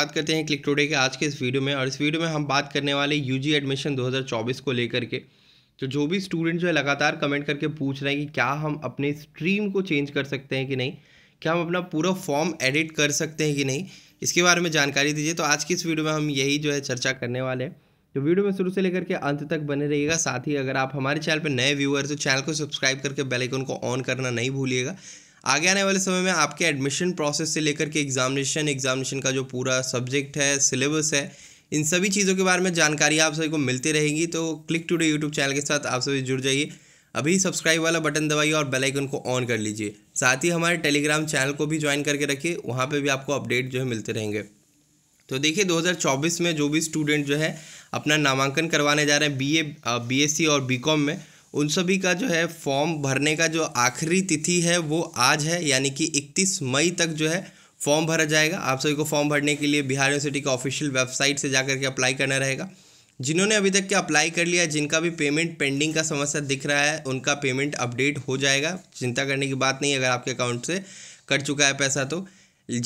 बात करते हैं क्लिक टुडे के आज के इस वीडियो में और इस वीडियो में हम बात करने वाले यूजी एडमिशन 2024 को लेकर के तो जो भी स्टूडेंट जो है लगातार कमेंट करके पूछ रहे हैं कि क्या हम अपने स्ट्रीम को चेंज कर सकते हैं कि नहीं क्या हम अपना पूरा फॉर्म एडिट कर सकते हैं कि नहीं इसके बारे में जानकारी दीजिए तो आज की इस वीडियो में हम यही जो है चर्चा करने वाले हैं तो वीडियो में शुरू से लेकर के अंत तक बने रहिएगा साथ ही अगर आप हमारे चैनल पर नए व्यूअर्स तो चैनल को सब्सक्राइब करके बेलाइकन को ऑन करना नहीं भूलिएगा आगे आने वाले समय में आपके एडमिशन प्रोसेस से लेकर के एग्जामिनेशन एग्जामिनेशन का जो पूरा सब्जेक्ट है सिलेबस है इन सभी चीज़ों के बारे में जानकारी आप सभी को मिलती रहेगी तो click today YouTube channel के साथ आप सभी जुड़ जाइए अभी सब्सक्राइब वाला बटन दबाइए और बेल आइकन को ऑन कर लीजिए साथ ही हमारे टेलीग्राम चैनल को भी ज्वाइन करके रखिए वहाँ पे भी आपको अपडेट जो है मिलते रहेंगे तो देखिए 2024 में जो भी स्टूडेंट जो है अपना नामांकन करवाने जा रहे हैं बीए बीएससी और बीकॉम में उन सभी का जो है फॉर्म भरने का जो आखिरी तिथि है वो आज है यानी कि 31 मई तक जो है फॉर्म भरा जाएगा आप सभी को फॉर्म भरने के लिए बिहार यूनिवर्सिटी का ऑफिशियल वेबसाइट से जा करके अप्लाई करना रहेगा जिन्होंने अभी तक के अप्लाई कर लिया जिनका भी पेमेंट पेंडिंग का समस्या दिख रहा है उनका पेमेंट अपडेट हो जाएगा चिंता करने की बात नहीं अगर आपके अकाउंट से कट चुका है पैसा तो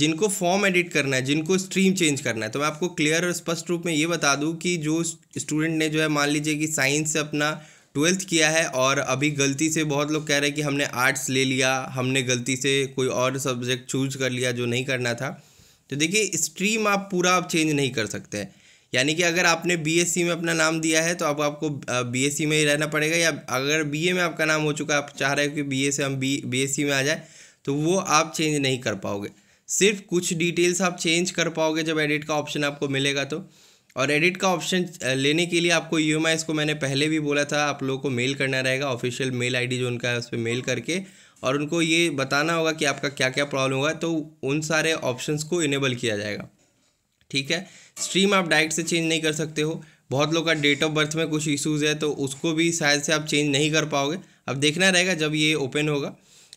जिनको फॉर्म एडिट करना है जिनको स्ट्रीम चेंज करना है तो मैं आपको क्लियर और स्पष्ट रूप में ये बता दूँ कि जो स्टूडेंट ने जो है मान लीजिए कि साइंस से अपना ट्वेल्थ किया है और अभी गलती से बहुत लोग कह रहे हैं कि हमने आर्ट्स ले लिया हमने गलती से कोई और सब्जेक्ट चूज कर लिया जो नहीं करना था तो देखिए स्ट्रीम आप पूरा आप चेंज नहीं कर सकते हैं यानी कि अगर आपने बीएससी में अपना नाम दिया है तो अब आपको बीएससी में ही रहना पड़ेगा या अगर बीए में आपका नाम हो चुका है आप चाह रहे हो कि बी से हम बी बी में आ जाए तो वो आप चेंज नहीं कर पाओगे सिर्फ कुछ डिटेल्स आप चेंज कर पाओगे जब एडिट का ऑप्शन आपको मिलेगा तो और एडिट का ऑप्शन लेने के लिए आपको ई एम को मैंने पहले भी बोला था आप लोगों को मेल करना रहेगा ऑफिशियल मेल आईडी जो उनका है उस पर मेल करके और उनको ये बताना होगा कि आपका क्या क्या प्रॉब्लम होगा तो उन सारे ऑप्शंस को इनेबल किया जाएगा ठीक है स्ट्रीम आप डायरेक्ट से चेंज नहीं कर सकते हो बहुत लोग का डेट ऑफ बर्थ में कुछ इश्यूज़ है तो उसको भी शायद से आप चेंज नहीं कर पाओगे अब देखना रहेगा जब ये ओपन होगा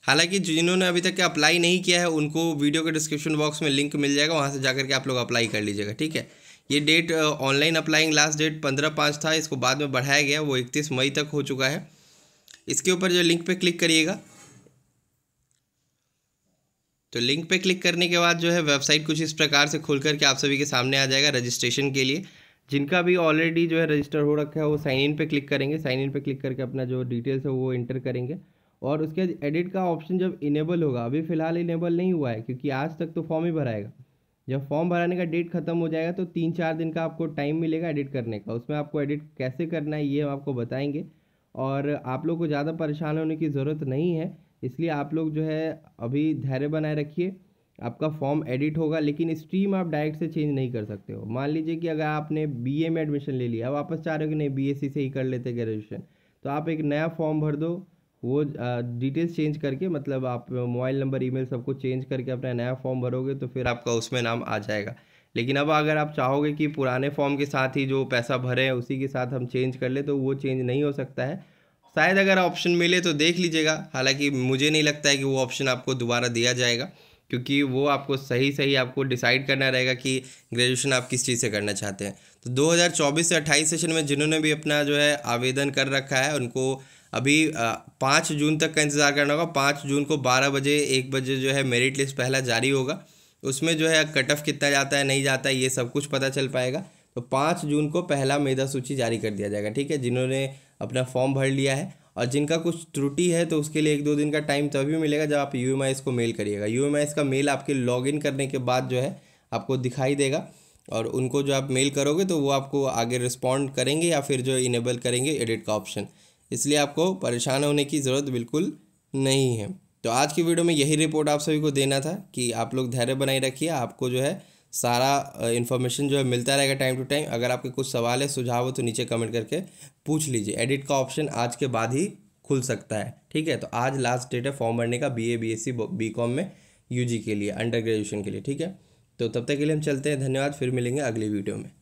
हालांकि जिन्होंने अभी तक अप्लाई नहीं किया है उनको वीडियो के डिस्क्रिप्शन बॉक्स में लिंक मिल जाएगा वहाँ से जाकर के आप लोग अप्लाई कर लीजिएगा ठीक है ये date online applying last date पंद्रह पाँच था इसको बाद में बढ़ाया गया वो इकतीस मई तक हो चुका है इसके ऊपर जो लिंक पे क्लिक करिएगा तो लिंक पे क्लिक करने के बाद जो है वेबसाइट कुछ इस प्रकार से खुल करके आप सभी के सामने आ जाएगा रजिस्ट्रेशन के लिए जिनका भी ऑलरेडी जो है रजिस्टर हो रखा है वो साइन इन पे क्लिक करेंगे साइन इन पे क्लिक करके अपना जो डिटेल्स है वो इंटर करेंगे और उसके बाद एडिट का ऑप्शन जब इनेबल होगा अभी फ़िलहाल इनेबल नहीं हुआ है क्योंकि आज तक तो फॉर्म ही भराएगा जब फॉर्म भराने का डेट खत्म हो जाएगा तो तीन चार दिन का आपको टाइम मिलेगा एडिट करने का उसमें आपको एडिट कैसे करना है ये हम आपको बताएंगे और आप लोग को ज़्यादा परेशान होने की ज़रूरत नहीं है इसलिए आप लोग जो है अभी धैर्य बनाए रखिए आपका फॉर्म एडिट होगा लेकिन स्ट्रीम आप डायरेक्ट से चेंज नहीं कर सकते हो मान लीजिए कि अगर आपने बी में एडमिशन ले लिया वापस चाह रहे हो कि नहीं बी से ही कर लेते ग्रेजुएशन तो आप एक नया फॉर्म भर दो वो डिटेल्स चेंज करके मतलब आप मोबाइल नंबर ईमेल सब कुछ चेंज करके अपना नया फॉर्म भरोगे तो फिर आपका उसमें नाम आ जाएगा लेकिन अब अगर आप चाहोगे कि पुराने फॉर्म के साथ ही जो पैसा भरे हैं उसी के साथ हम चेंज कर ले तो वो चेंज नहीं हो सकता है शायद अगर ऑप्शन मिले तो देख लीजिएगा हालांकि मुझे नहीं लगता है कि वो ऑप्शन आपको दोबारा दिया जाएगा क्योंकि वो आपको सही सही आपको डिसाइड करना रहेगा कि ग्रेजुएशन आप किस चीज़ से करना चाहते हैं तो 2024 से 28 सेशन में जिन्होंने भी अपना जो है आवेदन कर रखा है उनको अभी पाँच जून तक का इंतज़ार करना होगा पाँच जून को बारह बजे एक बजे जो है मेरिट लिस्ट पहला जारी होगा उसमें जो है कट ऑफ कितना जाता है नहीं जाता है ये सब कुछ पता चल पाएगा तो पाँच जून को पहला मेधा सूची जारी कर दिया जाएगा ठीक है जिन्होंने अपना फॉर्म भर लिया है और जिनका कुछ त्रुटि है तो उसके लिए एक दो दिन का टाइम तभी मिलेगा जब आप यू को मेल करिएगा यू का मेल आपके लॉगिन करने के बाद जो है आपको दिखाई देगा और उनको जो आप मेल करोगे तो वो आपको आगे रिस्पॉन्ड करेंगे या फिर जो इनेबल करेंगे एडिट का ऑप्शन इसलिए आपको परेशान होने की ज़रूरत बिल्कुल नहीं है तो आज की वीडियो में यही रिपोर्ट आप सभी को देना था कि आप लोग धैर्य बनाए रखिए आपको जो है सारा इन्फॉर्मेशन जो है मिलता रहेगा टाइम टू टाइम अगर आपके कुछ सवाल है सुझाव हो तो नीचे कमेंट करके पूछ लीजिए एडिट का ऑप्शन आज के बाद ही खुल सकता है ठीक है तो आज लास्ट डेट है फॉर्म भरने का B A B S C B com में यू जी के लिए अंडर ग्रेजुएशन के लिए ठीक है तो तब तक के लिए हम चलते हैं धन्यवाद फिर मिलेंगे अगली वीडियो में